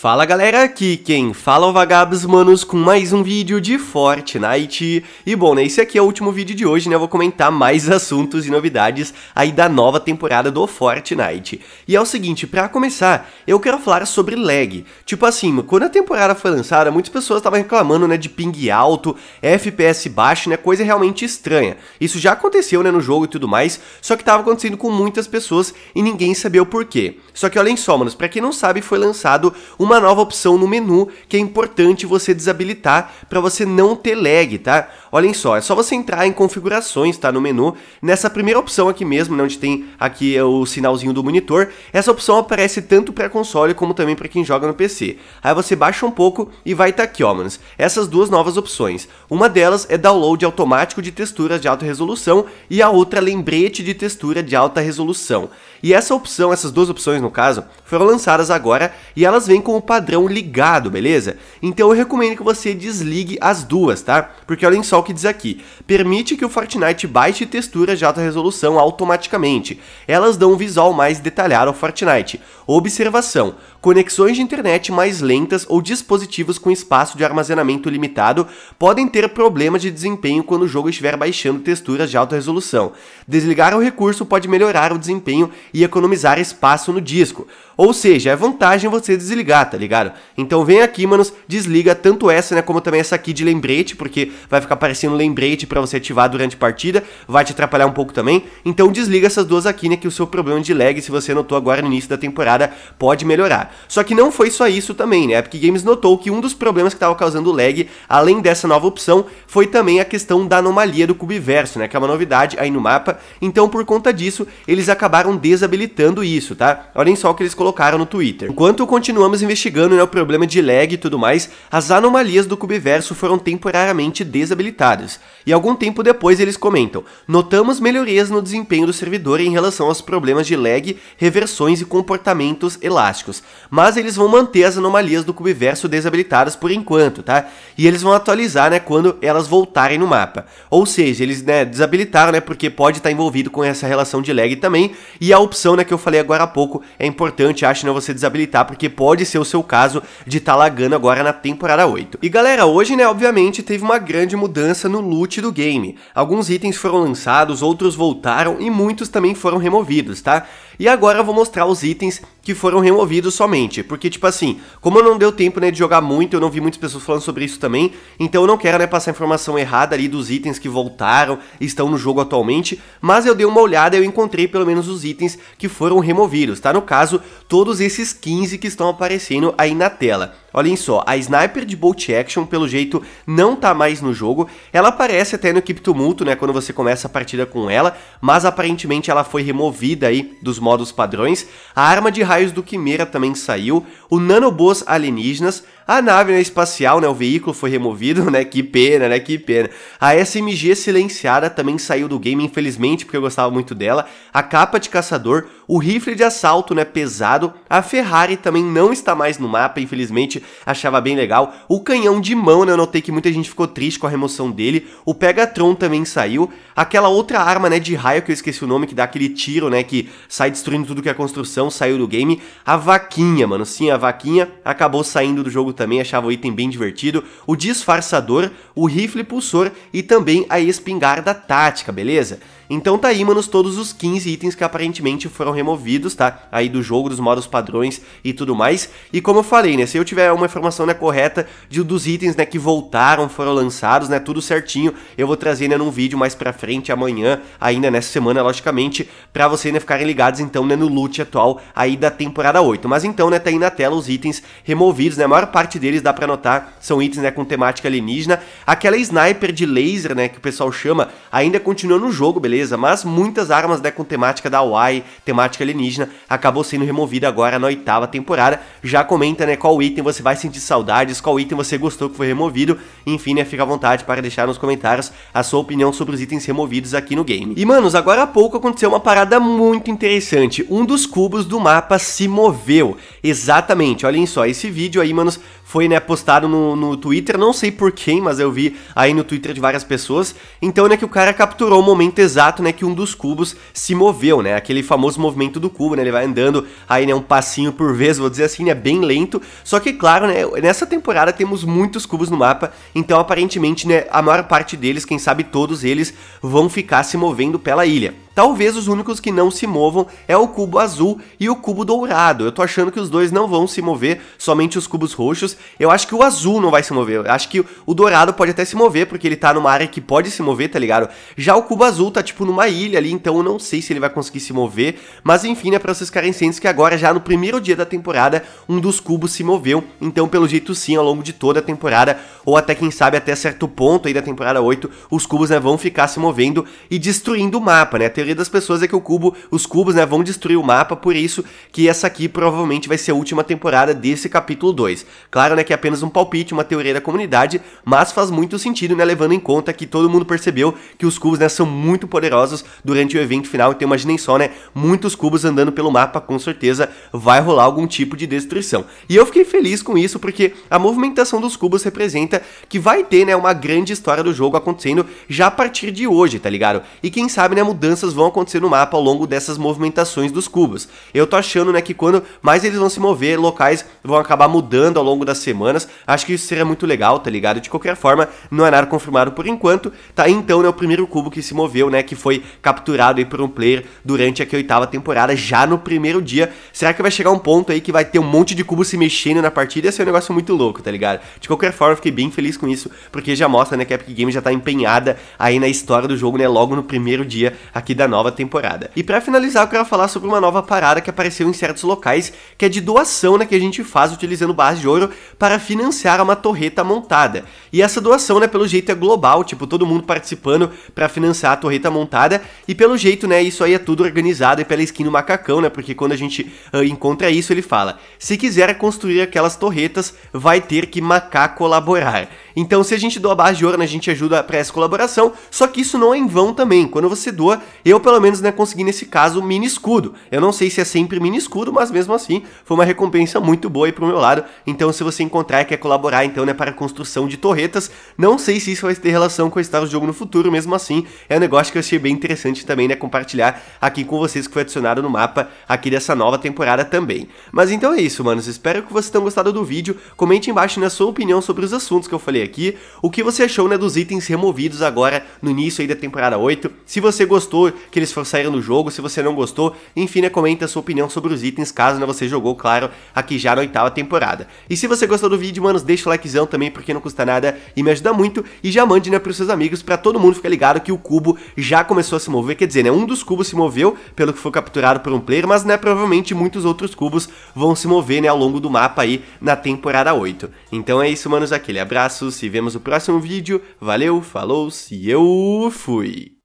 Fala galera, aqui quem fala é o Vagabos Manos com mais um vídeo de Fortnite. E bom, né, esse aqui é o último vídeo de hoje, né, eu vou comentar mais assuntos e novidades aí da nova temporada do Fortnite. E é o seguinte, pra começar, eu quero falar sobre lag. Tipo assim, quando a temporada foi lançada, muitas pessoas estavam reclamando, né, de ping alto, FPS baixo, né, coisa realmente estranha. Isso já aconteceu, né, no jogo e tudo mais, só que tava acontecendo com muitas pessoas e ninguém sabia o porquê. Só que olhem só, manos, pra quem não sabe, foi lançado uma uma nova opção no menu que é importante você desabilitar para você não ter lag, tá? Olhem só, é só você entrar em configurações, tá? No menu, nessa primeira opção aqui mesmo, né, onde tem aqui é, o sinalzinho do monitor, essa opção aparece tanto para console como também para quem joga no PC. Aí você baixa um pouco e vai estar tá aqui, ó, manos, essas duas novas opções. Uma delas é download automático de texturas de alta resolução e a outra é lembrete de textura de alta resolução. E essa opção, essas duas opções no caso, foram lançadas agora e elas vêm com o padrão ligado, beleza? Então eu recomendo que você desligue as duas, tá? Porque olhem só o que diz aqui. Permite que o Fortnite baixe texturas de alta resolução automaticamente. Elas dão um visual mais detalhado ao Fortnite. Observação: conexões de internet mais lentas ou dispositivos com espaço de armazenamento limitado podem ter problemas de desempenho quando o jogo estiver baixando texturas de alta resolução. Desligar o recurso pode melhorar o desempenho e economizar espaço no disco. Ou seja, é vantagem você desligar, tá ligado? Então vem aqui, manos, desliga tanto essa, né, como também essa aqui de lembrete, porque vai ficar aparecendo lembrete para você ativar durante a partida, vai te atrapalhar um pouco também. Então desliga essas duas aqui, né, que o seu problema de lag, se você notou agora no início da temporada, pode melhorar. Só que não foi só isso também, né? Porque Epic Games notou que um dos problemas que estava causando lag, além dessa nova opção, foi também a questão da anomalia do cubiverso, né, que é uma novidade aí no mapa. Então por conta disso, eles acabaram des desabilitando isso, tá? Olhem só o que eles colocaram no Twitter. Enquanto continuamos investigando né, o problema de lag e tudo mais, as anomalias do Cubiverso foram temporariamente desabilitadas. E algum tempo depois eles comentam, notamos melhorias no desempenho do servidor em relação aos problemas de lag, reversões e comportamentos elásticos. Mas eles vão manter as anomalias do Cubiverso desabilitadas por enquanto, tá? E eles vão atualizar, né, quando elas voltarem no mapa. Ou seja, eles, né, desabilitaram, né, porque pode estar tá envolvido com essa relação de lag também, e ao opção né, que eu falei agora há pouco é importante, acho, não né, você desabilitar, porque pode ser o seu caso de estar tá lagando agora na temporada 8. E galera, hoje, né, obviamente, teve uma grande mudança no loot do game. Alguns itens foram lançados, outros voltaram e muitos também foram removidos, tá? E agora eu vou mostrar os itens que foram removidos somente, porque tipo assim, como não deu tempo né, de jogar muito, eu não vi muitas pessoas falando sobre isso também, então eu não quero né, passar informação errada ali dos itens que voltaram, estão no jogo atualmente, mas eu dei uma olhada e eu encontrei pelo menos os itens que foram removidos, tá? No caso, todos esses 15 que estão aparecendo aí na tela. Olhem só, a Sniper de Bolt Action, pelo jeito, não tá mais no jogo. Ela aparece até no Keep Tumulto, né, quando você começa a partida com ela, mas aparentemente ela foi removida aí dos modos padrões. A arma de raios do Quimera também saiu. O Nanobos Alienígenas, a nave né, espacial, né, o veículo foi removido, né? Que pena, né? Que pena. A SMG silenciada também saiu do game, infelizmente, porque eu gostava muito dela. A capa de caçador o rifle de assalto, né, pesado. A Ferrari também não está mais no mapa, infelizmente, achava bem legal. O canhão de mão, né, eu notei que muita gente ficou triste com a remoção dele. O Pegatron também saiu. Aquela outra arma, né, de raio, que eu esqueci o nome, que dá aquele tiro, né, que sai destruindo tudo que é construção, saiu do game. A vaquinha, mano, sim, a vaquinha acabou saindo do jogo também, achava o item bem divertido. O disfarçador, o rifle pulsor e também a espingarda tática, beleza? Então tá aí, manos, todos os 15 itens que aparentemente foram removidos, tá? Aí do jogo, dos modos padrões e tudo mais. E como eu falei, né? Se eu tiver uma informação né, correta de, dos itens né, que voltaram, foram lançados, né? Tudo certinho, eu vou trazer né, num vídeo mais pra frente, amanhã, ainda nessa semana, logicamente, pra vocês né, ficarem ligados então né, no loot atual aí da temporada 8. Mas então, né, tá aí na tela os itens removidos, né? A maior parte deles dá pra notar, são itens né, com temática alienígena. Aquela sniper de laser, né, que o pessoal chama, ainda continua no jogo, beleza? Mas muitas armas né, com temática da Hawaii, temática temática alienígena, acabou sendo removida agora na oitava temporada. Já comenta, né, qual item você vai sentir saudades, qual item você gostou que foi removido. Enfim, né, fica à vontade para deixar nos comentários a sua opinião sobre os itens removidos aqui no game. E, manos, agora há pouco aconteceu uma parada muito interessante. Um dos cubos do mapa se moveu. Exatamente, olhem só, esse vídeo aí, manos, foi né, postado no, no Twitter, não sei por quem, mas eu vi aí no Twitter de várias pessoas. Então, né, que o cara capturou o momento exato, né, que um dos cubos se moveu, né, aquele famoso movimento do cubo, né, ele vai andando aí, né, um passinho por vez, vou dizer assim, né, bem lento. Só que, claro, né, nessa temporada temos muitos cubos no mapa, então aparentemente, né, a maior parte deles, quem sabe todos eles, vão ficar se movendo pela ilha. Talvez os únicos que não se movam é o cubo azul e o cubo dourado. Eu tô achando que os dois não vão se mover, somente os cubos roxos. Eu acho que o azul não vai se mover. Eu acho que o dourado pode até se mover, porque ele tá numa área que pode se mover, tá ligado? Já o cubo azul tá tipo numa ilha ali, então eu não sei se ele vai conseguir se mover. Mas enfim, é pra vocês ficarem cientes que agora, já no primeiro dia da temporada, um dos cubos se moveu. Então, pelo jeito sim, ao longo de toda a temporada, ou até quem sabe até certo ponto aí da temporada 8, os cubos né, vão ficar se movendo e destruindo o mapa, né? das pessoas é que o cubo, os cubos, né, vão destruir o mapa, por isso que essa aqui provavelmente vai ser a última temporada desse capítulo 2. Claro, né, que é apenas um palpite, uma teoria da comunidade, mas faz muito sentido, né, levando em conta que todo mundo percebeu que os cubos, né, são muito poderosos durante o evento final, então imaginem só, né, muitos cubos andando pelo mapa, com certeza vai rolar algum tipo de destruição. E eu fiquei feliz com isso, porque a movimentação dos cubos representa que vai ter, né, uma grande história do jogo acontecendo já a partir de hoje, tá ligado? E quem sabe, né, mudanças coisas vão acontecer no mapa ao longo dessas movimentações dos cubos. Eu tô achando, né, que quando mais eles vão se mover, locais vão acabar mudando ao longo das semanas. Acho que isso seria muito legal, tá ligado? De qualquer forma, não é nada confirmado por enquanto. Tá então, né, o primeiro cubo que se moveu, né, que foi capturado aí por um player durante a oitava temporada, já no primeiro dia. Será que vai chegar um ponto aí que vai ter um monte de cubo se mexendo na partida? Ia ser um negócio muito louco, tá ligado? De qualquer forma, fiquei bem feliz com isso, porque já mostra, né, que a Epic Games já tá empenhada aí na história do jogo, né, logo no primeiro dia aqui da nova temporada. E para finalizar, eu quero falar sobre uma nova parada que apareceu em certos locais, que é de doação, né, que a gente faz utilizando barras de ouro para financiar uma torreta montada. E essa doação, né, pelo jeito é global, tipo, todo mundo participando para financiar a torreta montada, e pelo jeito, né, isso aí é tudo organizado e pela skin do macacão, né, porque quando a gente uh, encontra isso, ele fala: "Se quiser construir aquelas torretas, vai ter que macacar colaborar". Então, se a gente doa barra de ouro, né, a gente ajuda para essa colaboração, só que isso não é em vão também. Quando você doa, eu, pelo menos, né, consegui nesse caso mini escudo. Eu não sei se é sempre mini escudo, mas mesmo assim foi uma recompensa muito boa aí pro meu lado. Então, se você encontrar e quer colaborar, então, né, para a construção de torretas, não sei se isso vai ter relação com o estado do jogo no futuro, mesmo assim, é um negócio que eu achei bem interessante também, né, compartilhar aqui com vocês que foi adicionado no mapa aqui dessa nova temporada também. Mas então é isso, manos, espero que vocês tenham gostado do vídeo, comente embaixo na né, sua opinião sobre os assuntos que eu falei aqui, o que você achou, né, dos itens removidos agora no início aí da temporada 8, se você gostou que eles saíram no jogo, se você não gostou, enfim, né, comenta a sua opinião sobre os itens, caso né, você jogou, claro, aqui já na oitava temporada. E se você gostou do vídeo, manos, deixa o likezão também, porque não custa nada e me ajuda muito, e já mande, né, pros seus amigos, para todo mundo ficar ligado que o cubo já começou a se mover, quer dizer, né, um dos cubos se moveu, pelo que foi capturado por um player, mas, né, provavelmente muitos outros cubos vão se mover, né, ao longo do mapa aí na temporada 8. Então é isso, manos, aquele abraço, se vemos no próximo vídeo, valeu, falou, se eu fui!